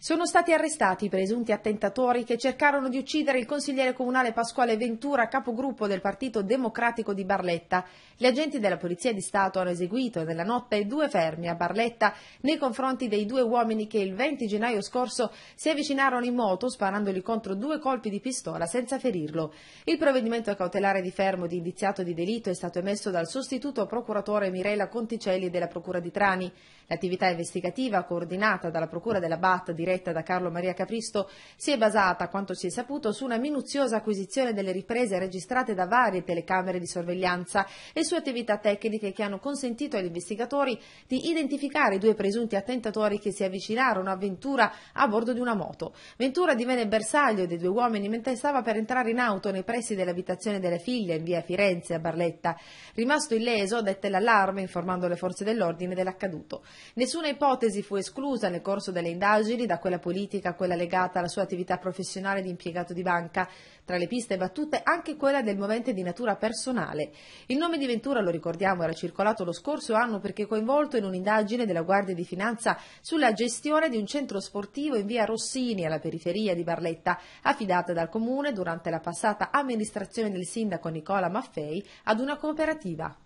Sono stati arrestati i presunti attentatori che cercarono di uccidere il consigliere comunale Pasquale Ventura, capogruppo del Partito Democratico di Barletta. Gli agenti della Polizia di Stato hanno eseguito nella notte due fermi a Barletta nei confronti dei due uomini che il 20 gennaio scorso si avvicinarono in moto sparandogli contro due colpi di pistola senza ferirlo. Il provvedimento cautelare di fermo di indiziato di delitto è stato emesso dal sostituto procuratore Mirella Conticelli della Procura di Trani. L'attività investigativa coordinata dalla Procura della BAT di diretta da Carlo Maria Capristo, si è basata, a quanto si è saputo, su una minuziosa acquisizione delle riprese registrate da varie telecamere di sorveglianza e su attività tecniche che hanno consentito agli investigatori di identificare i due presunti attentatori che si avvicinarono a Ventura a bordo di una moto. Ventura divenne bersaglio dei due uomini mentre stava per entrare in auto nei pressi dell'abitazione della figlia in via Firenze a Barletta. Rimasto illeso, dette l'allarme informando le forze dell'ordine dell'accaduto. Nessuna ipotesi fu esclusa nel corso delle indagini da quella politica a quella legata alla sua attività professionale di impiegato di banca, tra le piste battute anche quella del movente di natura personale. Il nome di Ventura, lo ricordiamo, era circolato lo scorso anno perché coinvolto in un'indagine della Guardia di Finanza sulla gestione di un centro sportivo in via Rossini alla periferia di Barletta, affidata dal comune durante la passata amministrazione del sindaco Nicola Maffei ad una cooperativa.